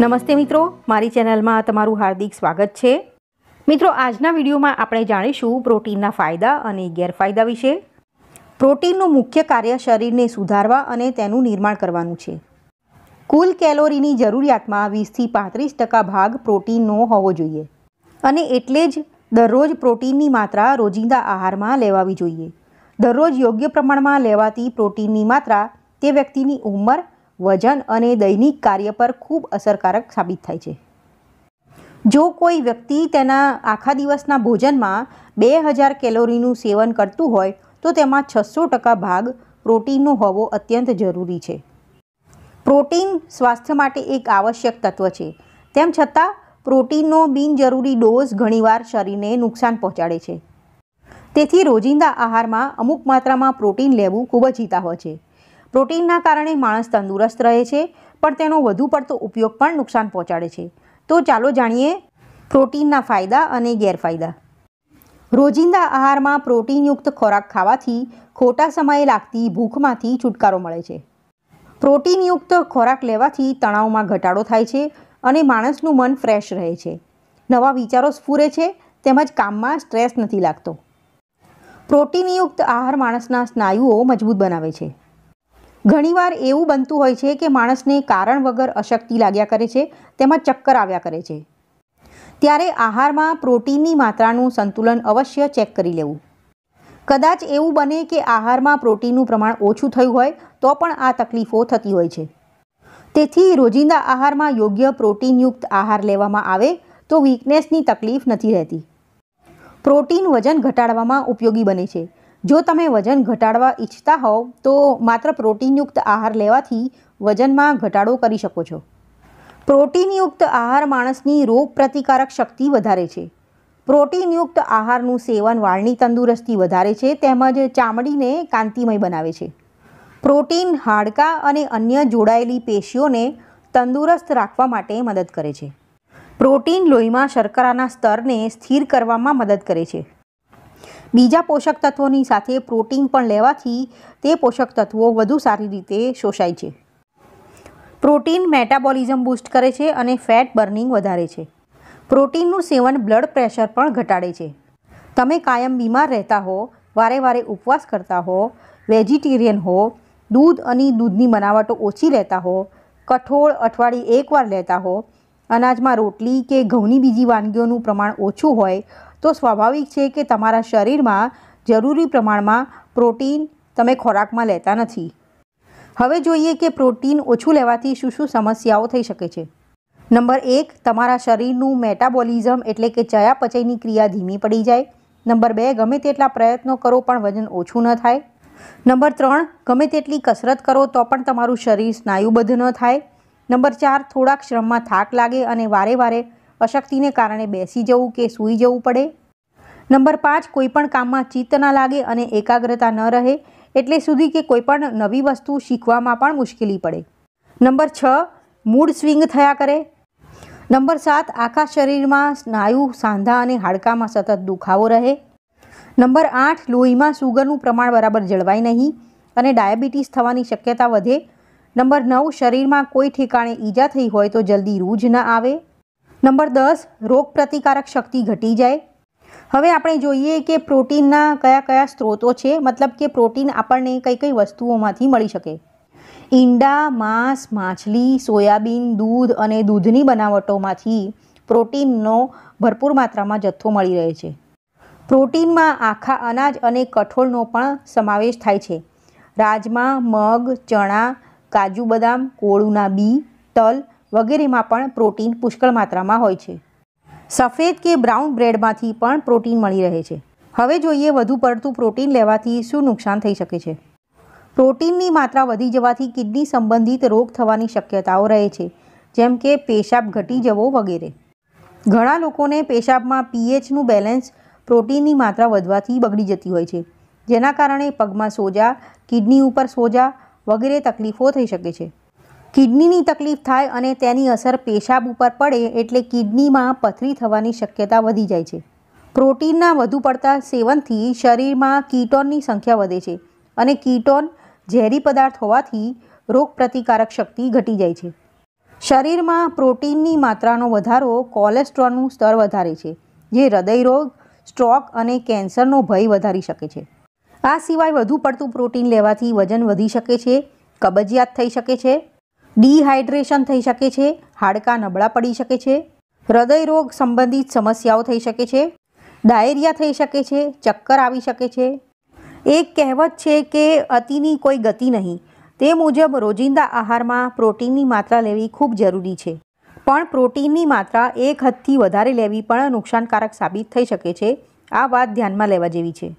નમસ્તે મિત્રો મારી ચેનલમાં તમારું હાર્દિક સ્વાગત છે મિત્રો આજના વિડીયોમાં આપણે જાણીશું પ્રોટીનના ફાયદા અને ગેરફાયદા વિશે પ્રોટીનનું મુખ્ય કાર્ય શરીરને સુધારવા અને તેનું નિર્માણ કરવાનું છે કુલ કેલોરીની જરૂરિયાતમાં વીસથી પાંત્રીસ ટકા ભાગ પ્રોટીનનો હોવો જોઈએ અને એટલે જ દરરોજ પ્રોટીનની માત્રા રોજિંદા આહારમાં લેવાવી જોઈએ દરરોજ યોગ્ય પ્રમાણમાં લેવાતી પ્રોટીનની માત્રા તે વ્યક્તિની ઉંમર વજન અને દૈનિક કાર્ય પર ખૂબ અસરકારક સાબિત થાય છે જો કોઈ વ્યક્તિ તેના આખા દિવસના ભોજનમાં બે હજાર કેલોરીનું સેવન કરતું હોય તો તેમાં છસો ટકા ભાગ પ્રોટીનનો હોવો અત્યંત જરૂરી છે પ્રોટીન સ્વાસ્થ્ય માટે એક આવશ્યક તત્વ છે તેમ છતાં પ્રોટીનનો બિનજરૂરી ડોઝ ઘણીવાર શરીરને નુકસાન પહોંચાડે છે તેથી રોજિંદા આહારમાં અમુક માત્રામાં પ્રોટીન લેવું ખૂબ જ હિતાવહ છે પ્રોટીનના કારણે માણસ તંદુરસ્ત રહે છે પણ તેનો વધુ પડતો ઉપયોગ પણ નુકસાન પહોંચાડે છે તો ચાલો જાણીએ પ્રોટીનના ફાયદા અને ગેરફાયદા રોજિંદા આહારમાં પ્રોટીનયુક્ત ખોરાક ખાવાથી ખોટા સમયે લાગતી ભૂખમાંથી છુટકારો મળે છે પ્રોટીનયુક્ત ખોરાક લેવાથી તણાવમાં ઘટાડો થાય છે અને માણસનું મન ફ્રેશ રહે છે નવા વિચારો સ્ફૂરે છે તેમજ કામમાં સ્ટ્રેસ નથી લાગતો પ્રોટીનયુક્ત આહાર માણસના સ્નાયુઓ મજબૂત બનાવે છે ઘણીવાર એવું બનતું હોય છે કે માણસને કારણ વગર અશક્તિ લાગ્યા કરે છે તેમાં ચક્કર આવ્યા કરે છે ત્યારે આહારમાં પ્રોટીનની માત્રાનું સંતુલન અવશ્ય ચેક કરી લેવું કદાચ એવું બને કે આહારમાં પ્રોટીનનું પ્રમાણ ઓછું થયું હોય તો પણ આ તકલીફો થતી હોય છે તેથી રોજિંદા આહારમાં યોગ્ય પ્રોટીનયુક્ત આહાર લેવામાં આવે તો વીકનેસની તકલીફ નથી રહેતી પ્રોટીન વજન ઘટાડવામાં ઉપયોગી બને છે જો તમે વજન ઘટાડવા ઈચ્છતા હોવ તો માત્ર પ્રોટીનયુક્ત આહાર લેવાથી વજનમાં ઘટાડો કરી શકો છો પ્રોટીનયુક્ત આહાર માણસની રોગ પ્રતિકારક શક્તિ વધારે છે પ્રોટીનયુક્ત આહારનું સેવન વાળની તંદુરસ્તી વધારે છે તેમજ ચામડીને કાંતિમય બનાવે છે પ્રોટીન હાડકાં અને અન્ય જોડાયેલી પેશીઓને તંદુરસ્ત રાખવા માટે મદદ કરે છે પ્રોટીન લોહીમાં શર્કરાના સ્તરને સ્થિર કરવામાં મદદ કરે છે બીજા પોષક તત્વોની સાથે પ્રોટીન પણ લેવાથી તે પોષક તત્વો વધુ સારી રીતે શોષાય છે પ્રોટીન મેટાબોલિઝમ બૂસ્ટ કરે છે અને ફેટ બર્નિંગ વધારે છે પ્રોટીનનું સેવન બ્લડ પ્રેશર પણ ઘટાડે છે તમે કાયમ બીમાર રહેતા હો વારે વારે ઉપવાસ કરતા હો વેજીટેરિયન હો દૂધ અને દૂધની બનાવટો ઓછી લેતા હો કઠોળ અઠવાડિયે એકવાર લેતા હો અનાજમાં રોટલી કે ઘઉંની બીજી વાનગીઓનું પ્રમાણ ઓછું હોય તો સ્વાભાવિક છે કે તમારા શરીરમાં જરૂરી પ્રમાણમાં પ્રોટીન તમે ખોરાકમાં લેતા નથી હવે જોઈએ કે પ્રોટીન ઓછું લેવાથી શું શું સમસ્યાઓ થઈ શકે છે નંબર એક તમારા શરીરનું મેટાબોલિઝમ એટલે કે ચયાપચયની ક્રિયા ધીમી પડી જાય નંબર બે ગમે તેટલા પ્રયત્નો કરો પણ વજન ઓછું ન થાય નંબર ત્રણ ગમે તેટલી કસરત કરો તો પણ તમારું શરીર સ્નાયુબદ્ધ ન થાય નંબર ચાર થોડાક શ્રમમાં થાક લાગે અને વારે વારે અશક્તિને કારણે બેસી જવું કે સૂઈ જવું પડે નંબર પાંચ કોઈપણ કામમાં ચિત્ત ના લાગે અને એકાગ્રતા ન રહે એટલે સુધી કે કોઈપણ નવી વસ્તુ શીખવામાં પણ મુશ્કેલી પડે નંબર છ મૂડ સ્વિંગ થયા કરે નંબર સાત આખા શરીરમાં સ્નાયુ સાંધા અને હાડકામાં સતત દુખાવો રહે નંબર આઠ લોહીમાં સુગરનું પ્રમાણ બરાબર જળવાય નહીં અને ડાયાબિટીસ થવાની શક્યતા વધે નંબર નવ શરીરમાં કોઈ ઠેકાણે ઈજા થઈ હોય તો જલ્દી રૂજ ન આવે નંબર દસ રોગ પ્રતિકારક શક્તિ ઘટી જાય હવે આપણે જોઈએ કે પ્રોટીનના કયા કયા સ્ત્રોતો છે મતલબ કે પ્રોટીન આપણને કઈ કઈ વસ્તુઓમાંથી મળી શકે ઈંડા માંસ માછલી સોયાબીન દૂધ અને દૂધની બનાવટોમાંથી પ્રોટીનનો ભરપૂર માત્રામાં જથ્થો મળી રહે છે પ્રોટીનમાં આખા અનાજ અને કઠોળનો પણ સમાવેશ થાય છે રાજમા મગ ચણા કાજુ બદામ કોળુના બી તલ વગેરેમાં પણ પ્રોટીન પુષ્કળ માત્રામાં હોય છે સફેદ કે બ્રાઉન બ્રેડમાંથી પણ પ્રોટીન મળી રહે છે હવે જોઈએ વધુ પડતું પ્રોટીન લેવાથી શું નુકસાન થઈ શકે છે પ્રોટીનની માત્રા વધી જવાથી કિડની સંબંધિત રોગ થવાની શક્યતાઓ રહે છે જેમ કે પેશાબ ઘટી જવો વગેરે ઘણા લોકોને પેશાબમાં પીએચનું બેલેન્સ પ્રોટીનની માત્રા વધવાથી બગડી જતી હોય છે જેના કારણે પગમાં સોજા કિડની ઉપર સોજા વગેરે તકલીફો થઈ શકે છે કિડનીની તકલીફ થાય અને તેની અસર પેશાબ ઉપર પડે એટલે કિડનીમાં પથરી થવાની શક્યતા વધી જાય છે પ્રોટીનના વધુ પડતા સેવનથી શરીરમાં કીટોનની સંખ્યા વધે છે અને કીટોન ઝેરી પદાર્થ હોવાથી રોગપ્રતિકારક શક્તિ ઘટી જાય છે શરીરમાં પ્રોટીનની માત્રાનો વધારો કોલેસ્ટ્રોલનું સ્તર વધારે છે જે હૃદયરોગ સ્ટ્રોક અને કેન્સરનો ભય વધારી શકે છે આ સિવાય વધુ પડતું પ્રોટીન લેવાથી વજન વધી શકે છે કબજિયાત થઈ શકે છે ડિહાઇડ્રેશન થઈ શકે છે હાડકાં નબળા પડી શકે છે હૃદય રોગ સંબંધિત સમસ્યાઓ થઈ શકે છે ડાયરિયા થઈ શકે છે ચક્કર આવી શકે છે એક કહેવત છે કે અતિની કોઈ ગતિ નહીં તે મુજબ રોજિંદા આહારમાં પ્રોટીનની માત્રા લેવી ખૂબ જરૂરી છે પણ પ્રોટીનની માત્રા એક હદથી વધારે લેવી પણ નુકસાનકારક સાબિત થઈ શકે છે આ વાત ધ્યાનમાં લેવા જેવી છે